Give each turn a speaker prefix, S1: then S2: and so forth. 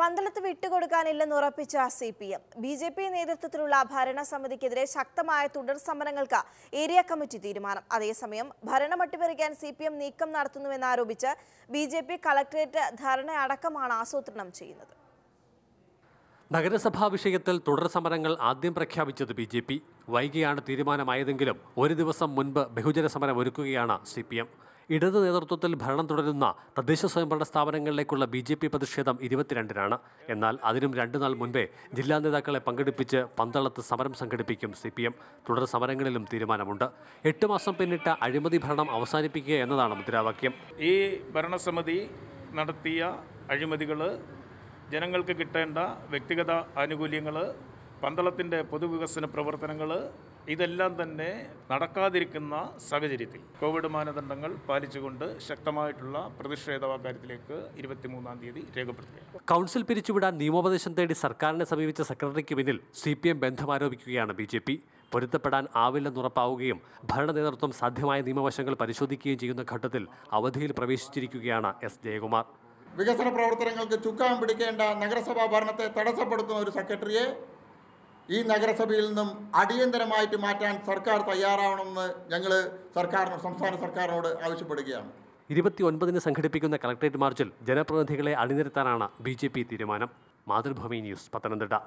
S1: പന്തളത്ത് വിട്ടുകൊടുക്കാനില്ലെന്ന് ഉറപ്പിച്ച C P M B J P നേതൃത്വത്തിലുള്ള ഭരണസമിതിക്കെതിരെ ശക്തമായ തുടർ സമരങ്ങൾക്ക് ഏരിയ കമ്മിറ്റി തീരുമാനം അതേസമയം ഭരണം അട്ടിമറിക്കാൻ സി പി എം നീക്കം നടത്തുന്നുവെന്നാരോപിച്ച് B J P collectorate dharna അടക്കമാണ് ആസൂത്രണം ചെയ്യുന്നത്
S2: നഗരസഭാ വിഷയത്തിൽ തുടർ സമരങ്ങൾ ആദ്യം പ്രഖ്യാപിച്ചത് ബി ജെ പി വൈകിയാണ് തീരുമാനമായതെങ്കിലും ഒരു ദിവസം മുൻപ് ബഹുജന സമരം ഒരുക്കുകയാണ് സി പി എം ഇടത് നേതൃത്വത്തിൽ ഭരണം തുടരുന്ന തദ്ദേശ സ്വയംഭരണ സ്ഥാപനങ്ങളിലേക്കുള്ള ബി ജെ പി പ്രതിഷേധം ഇരുപത്തിരണ്ടിനാണ് എന്നാൽ അതിനും രണ്ടു നാൾ മുൻപേ ജില്ലാ നേതാക്കളെ പങ്കെടുപ്പിച്ച് പന്തളത്ത് സമരം സംഘടിപ്പിക്കും സി പി എം തുടർ സമരങ്ങളിലും തീരുമാനമുണ്ട് എട്ട് മാസം പിന്നിട്ട് അഴിമതി ഭരണം അവസാനിപ്പിക്കുക എന്നതാണ് മുദ്രാവാക്യം ഈ ഭരണസമിതി നടത്തിയ അഴിമതികൾ
S3: ജനങ്ങൾക്ക് കിട്ടേണ്ട വ്യക്തിഗത ആനുകൂല്യങ്ങൾ പന്തളത്തിൻ്റെ പൊതുവികസന പ്രവർത്തനങ്ങൾ ഇതെല്ലാം തന്നെ നടക്കാതിരിക്കുന്ന സാഹചര്യത്തിൽ കോവിഡ് മാനദണ്ഡങ്ങൾ പാലിച്ചുകൊണ്ട് ശക്തമായിട്ടുള്ള പ്രതിഷേധ കാര്യത്തിലേക്ക് ഇരുപത്തിമൂന്നാം തീയതി രേഖപ്പെടുത്തി
S2: കൗൺസിൽ പിരിച്ചുവിടാൻ നിയമോപദേശം തേടി സർക്കാരിനെ സമീപിച്ച സെക്രട്ടറിക്ക് പിന്നിൽ സി പി എം ബന്ധമാരോപിക്കുകയാണ് ബി ജെ പി പൊരുത്തപ്പെടാൻ ആവില്ലെന്നുറപ്പാവുകയും ഭരണ നേതൃത്വം സാധ്യമായ നിയമവശങ്ങൾ പരിശോധിക്കുകയും ചെയ്യുന്ന ഘട്ടത്തിൽ അവധിയിൽ പ്രവേശിച്ചിരിക്കുകയാണ് എസ് ജയകുമാർ
S4: വികസന പ്രവർത്തനങ്ങൾക്ക് ചുക്കാൻ പിടിക്കേണ്ട നഗരസഭാ ഭരണത്തെ തടസ്സപ്പെടുത്തുന്ന ഒരു സെക്രട്ടറിയെ ഈ നഗരസഭയിൽ നിന്നും അടിയന്തരമായിട്ട് മാറ്റാൻ സർക്കാർ തയ്യാറാവണമെന്ന് ഞങ്ങൾ സർക്കാരിന് സംസ്ഥാന സർക്കാരിനോട്
S2: ആവശ്യപ്പെടുകയാണ് ഇരുപത്തി ഒൻപതിന് സംഘടിപ്പിക്കുന്ന കളക്ട്രേറ്റ് മാർച്ചിൽ ജനപ്രതിനിധികളെ അണിനിരത്താനാണ് ബി ജെ പി തീരുമാനം മാതൃഭൂമി ന്യൂസ് പത്തനംതിട്ട